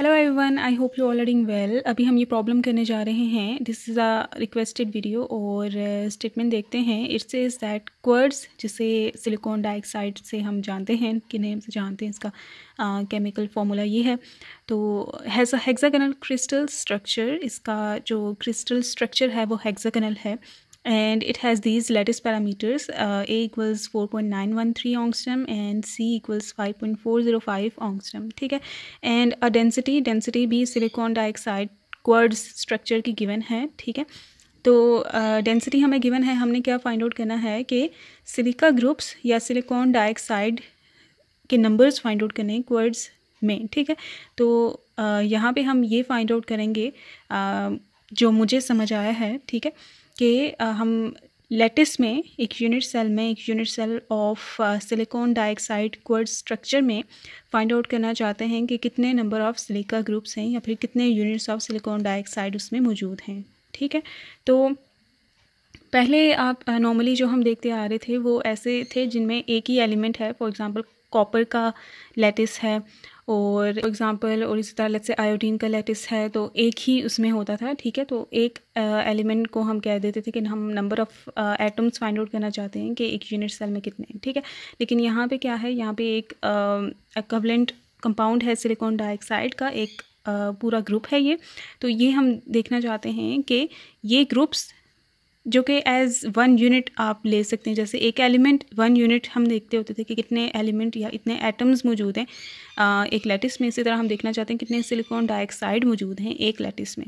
hello everyone I hope you all doing well अभी हम ये प्रॉब्लम करने जा रहे हैं this is a requested video और स्टेटमेंट uh, देखते हैं इट्स इज़ दैट क्वर्ड्स जिसे सिलिकॉन डाइऑक्साइड से हम जानते हैं कि नेम से जानते हैं इसका केमिकल uh, फॉर्मूला ये है तो हैज़ हेक्सागनल क्रिस्टल स्ट्रक्चर इसका जो क्रिस्टल स्ट्रक्चर है वो हेक्सागनल है and it has these lattice parameters uh, a equals 4.913 angstrom and c equals 5.405 angstrom theek hai and a density density b silicon dioxide quartz structure ki given hai theek hai तो density uh, हमें given है हमने क्या find out करना है कि silica groups या silicon dioxide के नंबर्स फाइंड आउट करने क्वर्ड्स में ठीक है तो uh, यहाँ पे हम ये फाइंड आउट करेंगे uh, जो मुझे समझ आया है ठीक है के हम लेटिस में एक यूनिट सेल में एक unit cell of silicon dioxide quartz structure में फाइंड आउट करना चाहते हैं कि कितने नंबर ऑफ़ सिलिका ग्रुप्स हैं या फिर कितने यूनिट्स ऑफ सिलिकॉन डाइऑक्साइड उसमें मौजूद हैं ठीक है तो पहले आप नॉर्मली जो हम देखते आ रहे थे वो ऐसे थे जिनमें एक ही एलिमेंट है फॉर एग्ज़ाम्पल कॉपर का लेटिस है और एग्जांपल और इसी तरह से आयोडीन का लेटिस है तो एक ही उसमें होता था ठीक है तो एक एलिमेंट को हम कह देते थे कि हम number of atoms find out करना चाहते हैं कि एक यूनिट सेल में कितने ठीक है लेकिन यहाँ पे क्या है यहाँ पे एक कवलेंट कंपाउंड है सिलिकॉन डाइऑक्साइड का एक पूरा ग्रुप है ये तो ये हम देखना चाहते हैं कि ये ग्रुप्स जो कि एज़ वन यूनिट आप ले सकते हैं जैसे एक एलिमेंट वन यूनिट हम देखते होते थे कि कितने एलिमेंट या इतने एटम्स मौजूद हैं एक लेटिस में इसी तरह हम देखना चाहते हैं कितने सिलिकॉन डाइऑक्साइड मौजूद हैं एक लेटिस में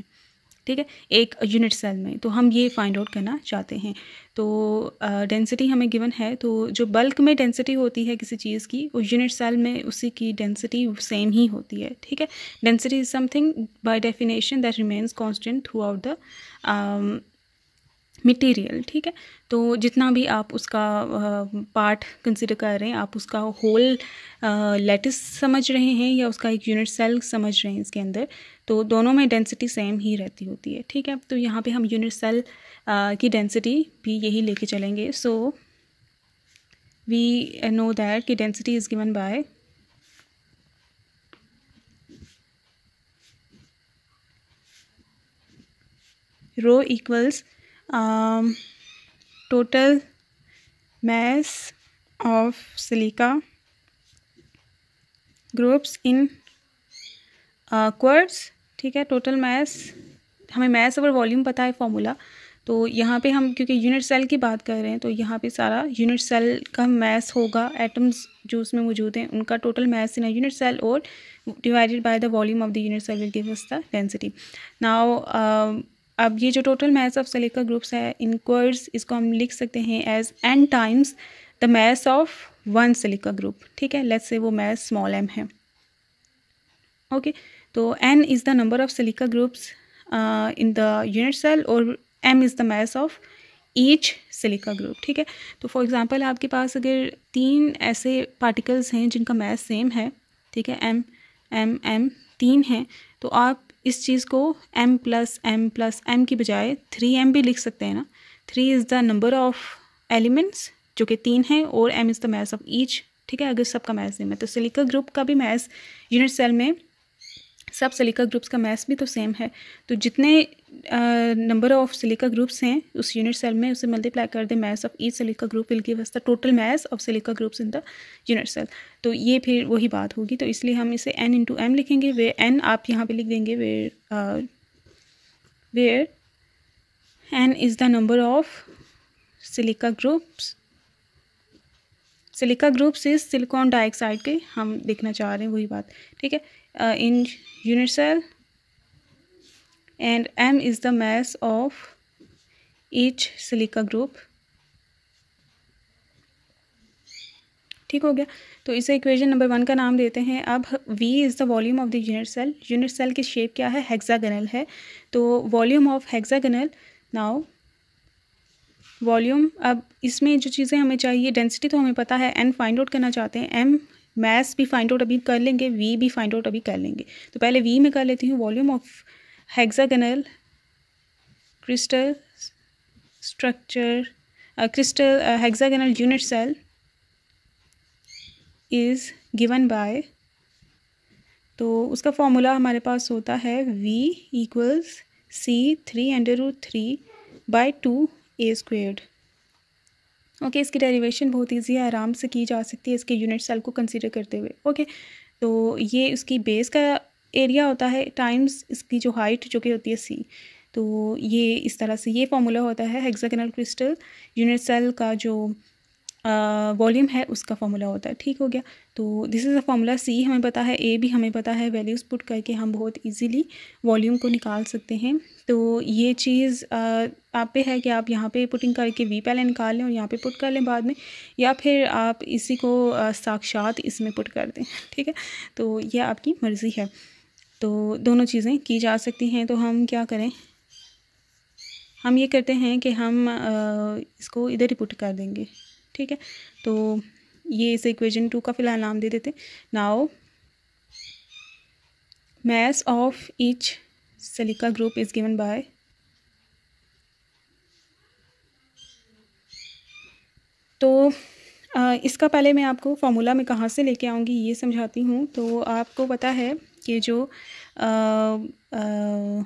ठीक है एक यूनिट सेल में तो हम ये फाइंड आउट करना चाहते हैं तो डेंसिटी uh, हमें गिवन है तो जो बल्क में डेंसिटी होती है किसी चीज़ की वो यूनिट सेल में उसी की डेंसिटी सेम ही होती है ठीक है density is something by definition that remains constant throughout the material ठीक है तो जितना भी आप उसका पार्ट कंसिडर कर रहे हैं आप उसका होल लेटिस समझ रहे हैं या उसका एक यूनिट सेल समझ रहे हैं इसके अंदर तो दोनों में डेंसिटी सेम ही रहती होती है ठीक है तो यहाँ पे हम यूनिट सेल की डेंसिटी भी यही लेके चलेंगे सो वी नो दैट कि density is given by rho equals total um, mass of silica groups in quartz uh, ठीक है टोटल मैस हमें मैस और वॉल्यूम पता है फॉर्मूला तो यहाँ पे हम क्योंकि यूनिट सेल की बात कर रहे हैं तो यहाँ पे सारा यूनिट सेल का मैस होगा एटम्स जो उसमें मौजूद हैं उनका total mass in unit cell और divided by the volume of the unit cell will give us the density now अब ये जो total mass of silica groups है इनक्वायर्स इसको हम लिख सकते हैं as n times the mass of one silica group ठीक है लेट्स से वो मैथ स्मॉल एम है ओके okay, तो n is the number of silica groups in the unit cell और m is the mass of each silica group ठीक है तो for example आपके पास अगर तीन ऐसे पार्टिकल्स हैं जिनका मैथ सेम है ठीक है एम एम एम तीन हैं तो आप इस चीज़ को m plus m plus m की बजाय थ्री एम भी लिख सकते हैं ना three is the number of elements जो कि तीन हैं और m is the mass of each ठीक है अगर सबका मैथ नहीं है तो सिलिका ग्रुप का भी मैथ यूनिट सेल में सब सिलिका ग्रुप्स का मैथ्स भी तो सेम है तो जितने नंबर ऑफ सिलिका ग्रुप्स हैं उस यूनिट सेल में उसे मल्टीप्लाई कर दे mass of each silica group will give us the total mass of silica groups in the unit cell तो ये फिर वही बात होगी तो इसलिए हम इसे एन इंटू एम लिखेंगे वे एन आप यहाँ पे लिख देंगे we where n is the number of silica groups silica groups is silicon dioxide के हम देखना चाह रहे हैं वही बात ठीक है uh, in unit cell and m is the mass of each silica group ठीक हो गया तो इसे इक्वेशन नंबर वन का नाम देते हैं अब v is the volume of the unit cell unit cell की शेप क्या है हेक्सागनल है तो volume of hexagonal now volume अब इसमें जो चीज़ें हमें चाहिए डेंसिटी तो हमें पता है एन फाइंड आउट करना चाहते हैं एम मैस भी फाइंड आउट अभी कर लेंगे वी भी फाइंड आउट अभी कर लेंगे तो पहले वी में कर लेती हूँ volume of hexagonal crystal structure crystal hexagonal unit cell is given by तो उसका फॉर्मूला हमारे पास होता है V equals c three under root three by two a squared okay okay, इसकी डेरिवेशन बहुत ईजी है आराम से की जा सकती है इसके यूनिट सेल को कंसिडर करते हुए ओके okay, तो ये इसकी बेस का एरिया होता है टाइम्स इसकी जो हाइट जो कि होती है सी तो ये इस तरह से ये फॉर्मूला होता है हेक्सागोनल क्रिस्टल यूनिट सेल का जो वॉल्यूम है उसका फॉर्मूला होता है ठीक हो गया तो दिस इज़ अ फॉर्मूला सी हमें पता है ए भी हमें पता है वैल्यूज़ पुट करके हम बहुत इजीली वॉल्यूम को निकाल सकते हैं तो ये चीज़ आप पे है कि आप यहाँ पे पुटिंग करके वी पहले निकाल लें और यहाँ पे पुट कर लें बाद में या फिर आप इसी को साक्षात इसमें पुट कर दें ठीक है तो ये आपकी मर्ज़ी है तो दोनों चीज़ें की जा सकती हैं तो हम क्या करें हम ये करते हैं कि हम इसको इधर ही पुट कर देंगे ठीक है तो ये इसे इक्वेशन टू का फिलहाल नाम दे देते now mass of each silica group is given by तो इसका पहले मैं आपको फार्मूला में कहाँ से लेके आऊँगी ये समझाती हूँ तो आपको पता है कि जो आ, आ,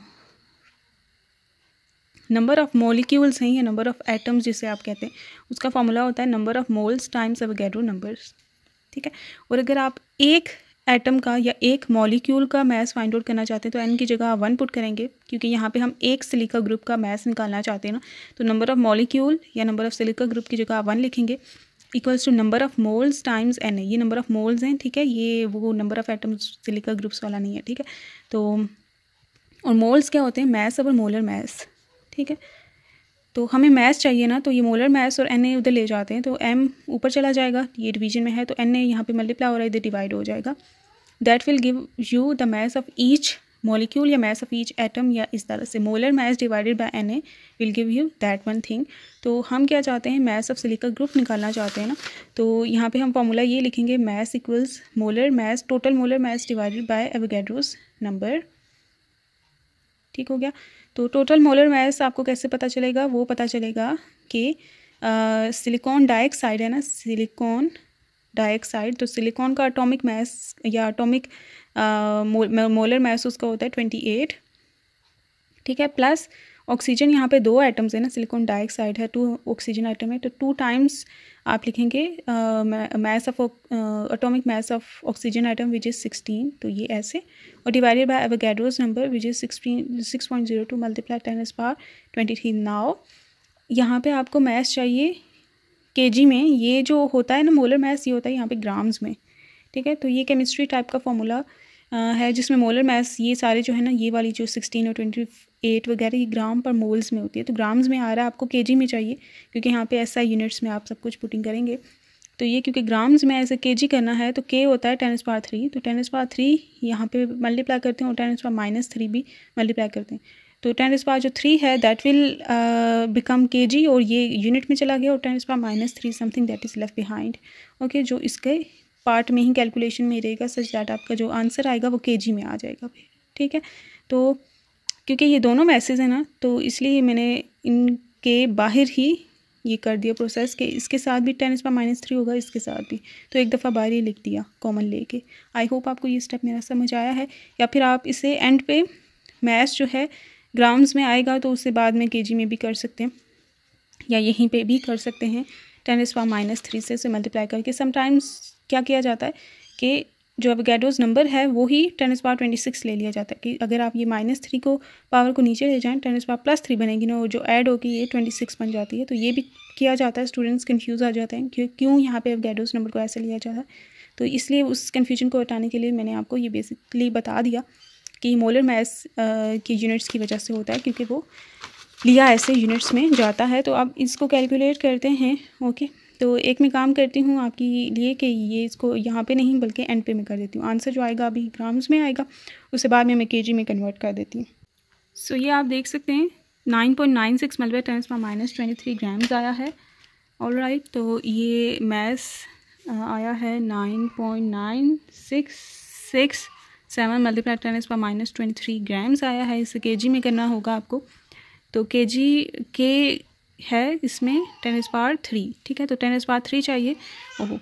नंबर ऑफ मोलिक्यूल्स हैं या नंबर ऑफ एटम्स जिसे आप कहते हैं उसका फॉर्मूला होता है number of moles times Avogadro numbers ठीक है और अगर आप एक एटम का या एक मॉलिक्यूल का मैस फाइंड आउट करना चाहते हैं तो एन की जगह आप वन पुट करेंगे क्योंकि यहाँ पे हम एक सिलिका ग्रुप का मैस निकालना चाहते हैं ना तो नंबर ऑफ मॉलिक्यूल या नंबर ऑफ सिलिका ग्रुप की जगह आप वन लिखेंगे equals to number of moles times N है ये नंबर ऑफ मोल्स हैं ठीक है ये वो number of atoms silica groups वाला नहीं है ठीक है तो और मोल्स क्या होते हैं मैस और मोलर मैस ठीक है तो हमें मैस चाहिए ना तो ये मोलर मैस और एन ए उधर ले जाते हैं तो एम ऊपर चला जाएगा ये डिवीजन में है तो एन ए यहाँ पर मल्टीप्लाई हो रहा है इधर डिवाइड हो जाएगा that will give you the mass of each molecule या मैस ऑफ ईच एटम या इस तरह से molar mass divided by N A will give you that one thing तो हम क्या चाहते हैं मैस ऑफ सिलिका ग्रुप निकालना चाहते हैं ना तो यहाँ पर हम फॉर्मूला ये लिखेंगे mass equals molar mass total molar mass divided by Avogadro's number ठीक हो गया तो टोटल मोलर मैस आपको कैसे पता चलेगा वो पता चलेगा कि सिलिकॉन डाइऑक्साइड है ना सिलिकॉन डाइऑक्साइड तो सिलिकॉन का अटोमिक मैस या अटोमिक मोलर मैस उसका होता है ट्वेंटी एट ठीक है प्लस ऑक्सीजन यहाँ पे दो आइटम्स है ना सिलिकॉन डाइऑक्साइड है टू ऑक्सीजन आइटम है तो टू टाइम्स आप लिखेंगे mass of atomic mass of oxygen atom which is sixteen तो ये ऐसे और divided by Avogadro's number which is sixteen six point zero two multiply ten's power twenty three now यहाँ पर आपको मैस चाहिए के जी में ये जो होता है ना मोलर मैस ये होता है यहाँ पे ग्राम्स में ठीक है तो ये केमिस्ट्री टाइप का फॉर्मूला है जिसमें मोलर मैस ये सारे जो है ना ये वाली जो सिक्सटीन और ट्वेंटी एट वगैरह ये ग्राम पर मोल्स में होती है तो ग्राम्स में आ रहा है आपको के में चाहिए क्योंकि यहाँ पर ऐसा यूनिट्स में आप सब कुछ पुटिंग करेंगे तो ये क्योंकि ग्राम्स में ऐसे के जी करना है तो के होता है टेनिस पार थ्री तो टेनिस पार थ्री यहाँ पे मल्टीप्लाई करते हैं और टेनिस पार माइनस थ्री भी मल्टीप्लाई करते हैं तो टेनिस पार जो थ्री है दैट विल बिकम के जी और ये यूनिट में चला गया और ten's power minus three something that is left behind okay जो इसके पार्ट में ही कैलकुलेशन में रहेगा सच दैट आपका जो आंसर आएगा वो के जी में आ जाएगा ठीक है तो क्योंकि ये दोनों मैसेज हैं ना तो इसलिए मैंने इनके बाहर ही ये कर दिया प्रोसेस के इसके साथ भी टेन इसका माइनस थ्री होगा इसके साथ भी तो एक दफ़ा बाहर ही लिख दिया कॉमन लेके आई होप आपको ये स्टेप मेरा समझ आया है या फिर आप इसे एंड पे मैथ जो है ग्राम्स में आएगा तो उससे बाद में के में भी कर सकते हैं या यहीं पर भी कर सकते हैं टेन इस माइनस थ्री से उसे मल्टीप्लाई करके समटाइम्स क्या किया जाता है कि जो गैडोज नंबर है वो ही ten's power twenty six ले लिया जाता है कि अगर आप ये माइनस थ्री को पावर को नीचे ले जाएं ten's power plus three बनेगी ना वो जो ऐड होगी ये ट्वेंटी सिक्स बन जाती है तो ये भी किया जाता है स्टूडेंट्स कन्फ्यूज़ आ जाते हैं क्यों क्यों यहाँ पे गैडोज नंबर को ऐसे लिया जाता है तो इसलिए उस कन्फ्यूजन को हटाने के लिए मैंने आपको ये बेसिकली बता दिया कि मोलर मैस की यूनिट्स की वजह से होता है क्योंकि वो लिया ऐसे यूनिट्स में जाता है तो आप इसको कैलकुलेट करते हैं ओके तो एक मैं काम करती हूँ आपके लिए कि ये इसको यहाँ पे नहीं बल्कि एंड पे मैं कर देती हूँ आंसर जो आएगा अभी ग्राम्स में आएगा उसके बाद में मैं के में कन्वर्ट कर देती हूँ सो so, ये आप देख सकते हैं नाइन पॉइंट नाइन सिक्स मलबे टाइम्स में माइनस ट्वेंटी थ्री ग्राम्स आया है ऑल राइट right, तो ये मैस आया है nine point nine six six seven multiply ten power minus twenty three grams आया है इसे के जी में करना होगा आपको तो के जी के है इसमें टेन इस पार थ्री ठीक है तो टेन इस पार थ्री चाहिए ओहो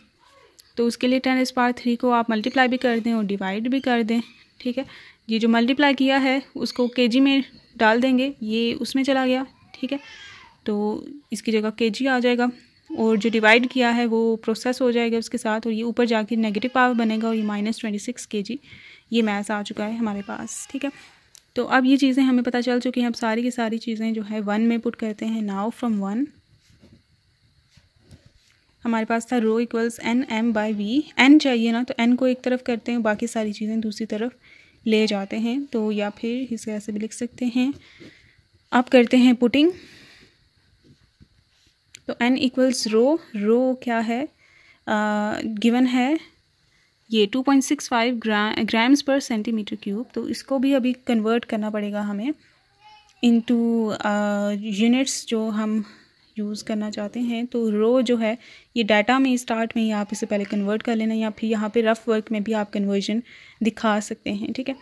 तो उसके लिए टेन इस पार थ्री को आप मल्टीप्लाई भी कर दें और डिवाइड भी कर दें ठीक है ये जो मल्टीप्लाई किया है उसको जी में डाल देंगे ये उसमें चला गया ठीक है तो इसकी जगह जी आ जाएगा और जो डिवाइड किया है वो प्रोसेस हो जाएगा उसके साथ और ये ऊपर जाके नेगेटिव पावर बनेगा और ये माइनस ट्वेंटी सिक्स के जी ये मैथ आ चुका है हमारे पास ठीक है तो अब ये चीज़ें हमें पता चल चुकी हैं अब सारी की सारी चीज़ें जो है वन में पुट करते हैं नाउ फ्रॉम वन हमारे पास था rho equals N M by V N चाहिए ना तो एन को एक तरफ करते हैं बाकी सारी चीज़ें दूसरी तरफ ले जाते हैं तो या फिर इस तरह से भी लिख सकते हैं अब करते हैं पुटिंग तो एन इक्वल्स रो रो क्या है गिवन uh, है ये 2.65 gram grams per centimetre cube तो इसको भी अभी कन्वर्ट करना पड़ेगा हमें इनटू यूनिट्स uh, जो हम यूज़ करना चाहते हैं तो रो जो है ये डाटा में स्टार्ट में ही आप इसे पहले कन्वर्ट कर लेना या फिर यहाँ पे रफ़ वर्क में भी आप कन्वर्जन दिखा सकते हैं ठीक है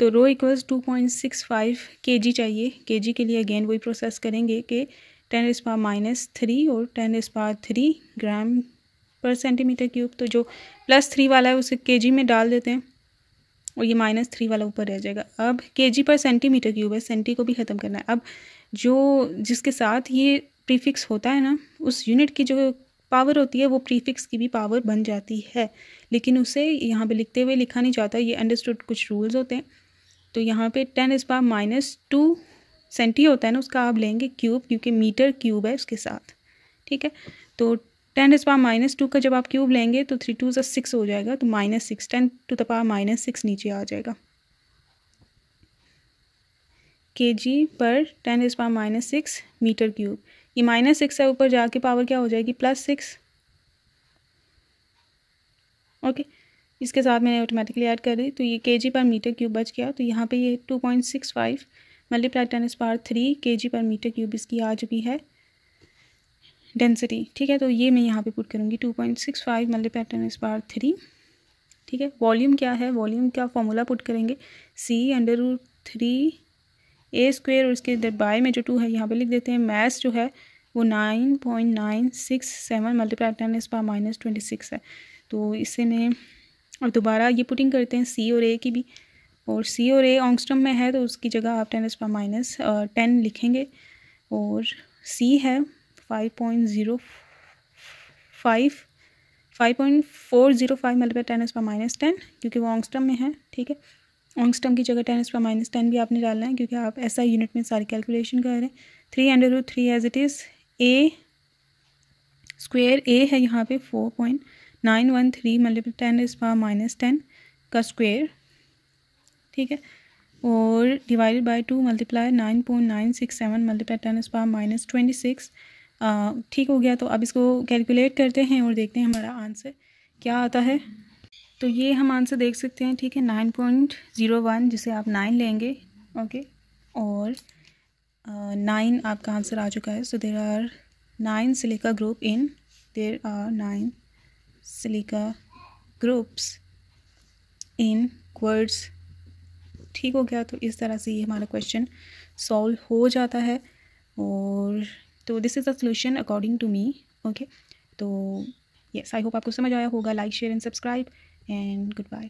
तो rho equals two point six five K G चाहिए के जी के लिए अगेन वही प्रोसेस करेंगे कि ten's power minus three और ten's power three gram पर सेंटीमीटर क्यूब तो जो प्लस थ्री वाला है उसे के में डाल देते हैं और ये माइनस थ्री वाला ऊपर रह जाएगा अब के पर सेंटीमीटर क्यूब है सेंटी को भी ख़त्म करना है अब जो जिसके साथ ये प्रीफिक्स होता है ना उस यूनिट की जो पावर होती है वो प्रीफिक्स की भी पावर बन जाती है लेकिन उसे यहाँ पे लिखते हुए लिखा नहीं जाता ये अंडरस्टूड कुछ रूल्स होते हैं तो यहाँ पे टेन इस बार माइनस टू सेंटी होता है ना उसका आप लेंगे क्यूब क्योंकि मीटर क्यूब है उसके साथ ठीक है तो ten ten's power minus two का जब आप क्यूब लेंगे तो थ्री टू सिक्स हो जाएगा तो minus six ten to the power minus six नीचे आ जाएगा K G per ten's power minus six metre cube ये माइनस सिक्स है ऊपर जाके पावर क्या हो जाएगी प्लस सिक्स ओके इसके साथ मैंने ऑटोमेटिकली ऐड कर दी तो ये के जी पर मीटर क्यूब बच गया तो यहाँ पर ये two point six five multiply ten ten's power three K G पर मीटर क्यूब इसकी आ चुकी है डेंसिटी ठीक है तो ये मैं यहाँ पे पुट करूँगी two point six five multiply इस बार थ्री ठीक है वॉल्यूम क्या है वॉल्यूम का फॉर्मूला पुट करेंगे c under root three a square और इसके बाय में जो टू है यहाँ पे लिख देते हैं मैथ्स जो है वो nine point nine six seven multiply ten इस बार माइनस ट्वेंटी सिक्स है तो इससे मैं और दोबारा ये पुटिंग करते हैं सी और ए की भी और सी और ए ऑंगस्टम में है तो उसकी जगह आप टेन इस बार माइनस टेन लिखेंगे और सी है five point zero five five point four zero five मतलब ten's power minus ten क्योंकि वो ऑंगस्टम में है ठीक है ऑंगस्टम की जगह ten's power minus ten भी आपने डालना है क्योंकि आप ऐसा यूनिट में सारी कैलकुलेशन कर रहे हैं three under root three as it is a square a है यहाँ पे four point nine one three multiple ten's power minus ten का स्क्वेयर ठीक है और divided by two multiply nine point nine six seven multiply ten ten's power minus twenty six ठीक हो गया तो अब इसको कैलकुलेट करते हैं और देखते हैं हमारा आंसर क्या आता है तो ये हम आंसर देख सकते हैं ठीक है नाइन पॉइंट ज़ीरो वन जिसे आप नाइन लेंगे ओके और नाइन आपका आंसर आ चुका है so there are nine silica group in there are nine silica groups in quartz ठीक हो गया तो इस तरह से ये हमारा क्वेश्चन सॉल्व हो जाता है और तो this is a solution according to me okay तो यस आई होप आपको समझ आया होगा like share and subscribe and good bye